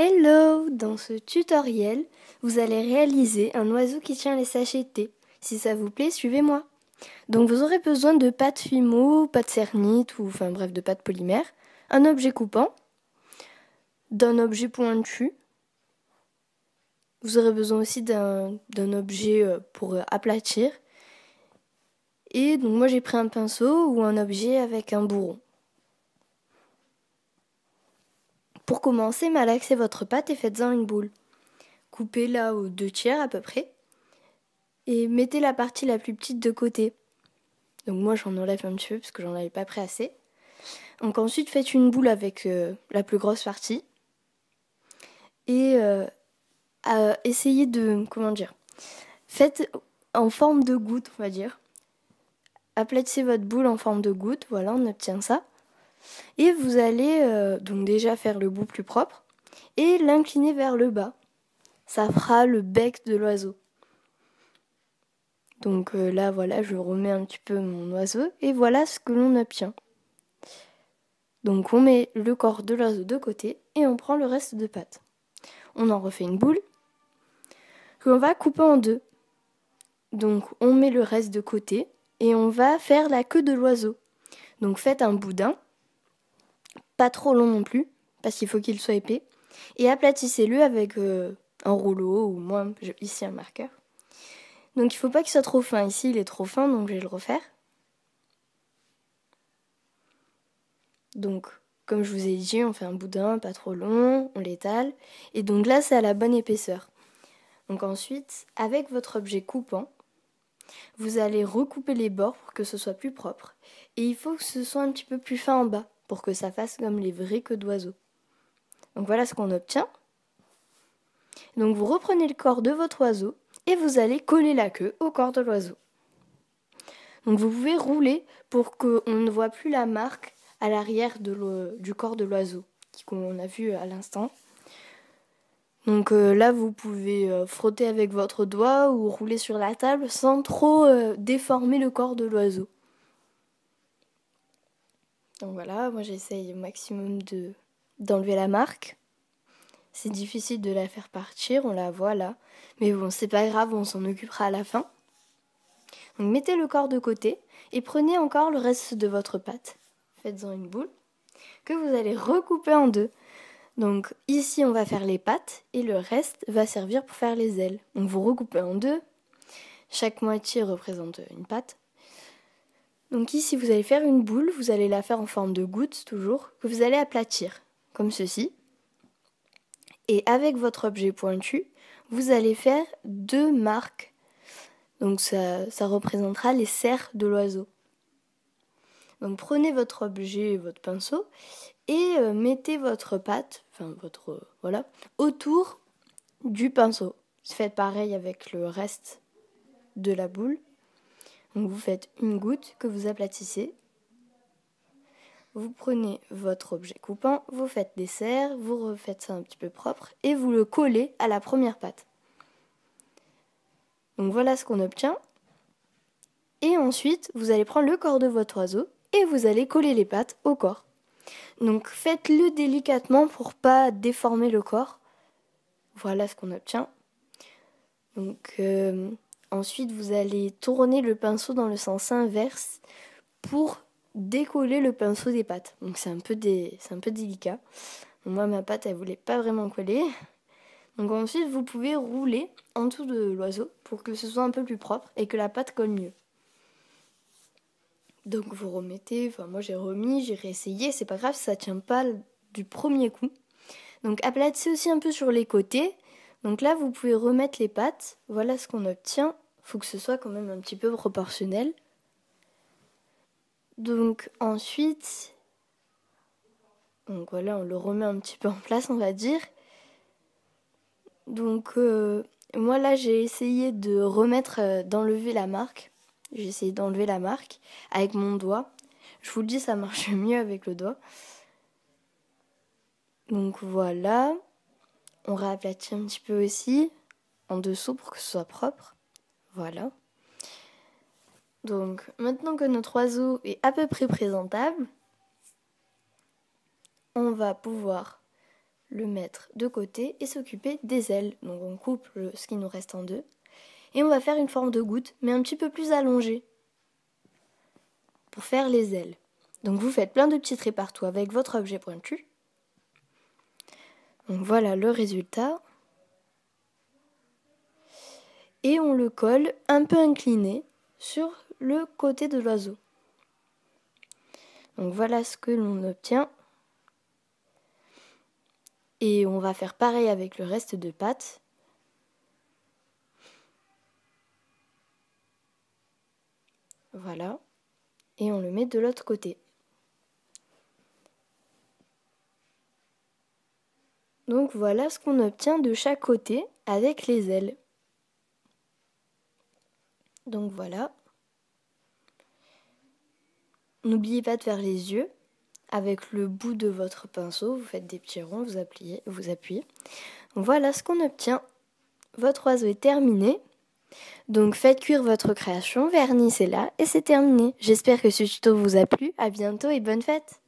Hello Dans ce tutoriel, vous allez réaliser un oiseau qui tient les sachets thé. Si ça vous plaît, suivez-moi. Donc vous aurez besoin de pâte fimo, pâte cernite ou enfin bref de pâte polymère, un objet coupant, d'un objet pointu. Vous aurez besoin aussi d'un objet euh, pour euh, aplatir. Et donc moi j'ai pris un pinceau ou un objet avec un bourron. Pour commencer, malaxez votre pâte et faites-en une boule. Coupez-la aux deux tiers à peu près et mettez la partie la plus petite de côté. Donc moi j'en enlève un petit peu parce que j'en avais pas pris assez. Donc ensuite faites une boule avec euh, la plus grosse partie et euh, euh, essayez de comment dire faites en forme de goutte on va dire aplatissez votre boule en forme de goutte voilà on obtient ça et vous allez euh, donc déjà faire le bout plus propre et l'incliner vers le bas. Ça fera le bec de l'oiseau. Donc euh, là, voilà, je remets un petit peu mon oiseau et voilà ce que l'on obtient. Donc on met le corps de l'oiseau de côté et on prend le reste de pâte. On en refait une boule que l'on va couper en deux. Donc on met le reste de côté et on va faire la queue de l'oiseau. Donc faites un boudin pas trop long non plus, parce qu'il faut qu'il soit épais. Et aplatissez-le avec euh, un rouleau ou moi, ici un marqueur. Donc il faut pas qu'il soit trop fin. Ici, il est trop fin, donc je vais le refaire. Donc, comme je vous ai dit, on fait un boudin pas trop long, on l'étale. Et donc là, c'est à la bonne épaisseur. Donc ensuite, avec votre objet coupant, vous allez recouper les bords pour que ce soit plus propre. Et il faut que ce soit un petit peu plus fin en bas pour que ça fasse comme les vraies queues d'oiseaux. Donc voilà ce qu'on obtient. Donc vous reprenez le corps de votre oiseau et vous allez coller la queue au corps de l'oiseau. Donc vous pouvez rouler pour qu'on ne voit plus la marque à l'arrière du corps de l'oiseau, qu'on a vu à l'instant. Donc euh, là, vous pouvez euh, frotter avec votre doigt ou rouler sur la table sans trop euh, déformer le corps de l'oiseau. Donc voilà, moi j'essaye au maximum de d'enlever la marque. C'est difficile de la faire partir, on la voit là. Mais bon, c'est pas grave, on s'en occupera à la fin. Donc mettez le corps de côté et prenez encore le reste de votre pâte. Faites-en une boule que vous allez recouper en deux. Donc ici, on va faire les pattes et le reste va servir pour faire les ailes. Donc vous recoupez en deux. Chaque moitié représente une pâte. Donc ici, vous allez faire une boule, vous allez la faire en forme de goutte toujours, que vous allez aplatir, comme ceci. Et avec votre objet pointu, vous allez faire deux marques. Donc ça, représentera les serres de l'oiseau. Donc prenez votre objet et votre pinceau et euh, mettez votre pâte, enfin votre voilà, autour du pinceau. Faites pareil avec le reste de la boule. Donc vous faites une goutte que vous aplatissez. Vous prenez votre objet coupant, vous faites des serres, vous refaites ça un petit peu propre et vous le collez à la première pâte. Donc voilà ce qu'on obtient. Et ensuite, vous allez prendre le corps de votre oiseau et vous allez coller les pattes au corps. Donc faites-le délicatement pour pas déformer le corps. Voilà ce qu'on obtient. Donc euh, Ensuite, vous allez tourner le pinceau dans le sens inverse pour décoller le pinceau des pattes. Donc c'est un, peu délicat. Moi, ma pâte, elle voulait pas vraiment coller. Donc ensuite, vous pouvez rouler en dessous de l'oiseau pour que ce soit un peu plus propre et que la pâte colle mieux. Donc vous remettez, enfin moi j'ai remis, j'ai réessayé, c'est pas grave, ça tient pas du premier coup. Donc aplatissez aussi un peu sur les côtés donc là, vous pouvez remettre les pattes. Voilà ce qu'on obtient. Faut que ce soit quand même un petit peu proportionnel. Donc ensuite, donc voilà, on le remet un petit peu en place, on va dire. Donc euh, moi là, j'ai essayé de remettre, euh, d'enlever la marque. J'ai essayé d'enlever la marque avec mon doigt. Je vous le dis, ça marche mieux avec le doigt. Donc voilà. On réaplatit un petit peu aussi en dessous pour que ce soit propre. Voilà. Donc maintenant que notre oiseau est à peu près présentable, on va pouvoir le mettre de côté et s'occuper des ailes. Donc on coupe ce qui nous reste en deux. Et on va faire une forme de goutte, mais un petit peu plus allongée, pour faire les ailes. Donc vous faites plein de petits traits partout avec votre objet pointu. Donc voilà le résultat. Et on le colle un peu incliné sur le côté de l'oiseau. Donc voilà ce que l'on obtient. Et on va faire pareil avec le reste de pâte. Voilà. Et on le met de l'autre côté. Donc voilà ce qu'on obtient de chaque côté avec les ailes. Donc voilà. N'oubliez pas de faire les yeux. Avec le bout de votre pinceau, vous faites des petits ronds, vous appuyez. Vous appuyez. Voilà ce qu'on obtient. Votre oiseau est terminé. Donc faites cuire votre création, vernissez-la et c'est terminé. J'espère que ce tuto vous a plu. À bientôt et bonne fête.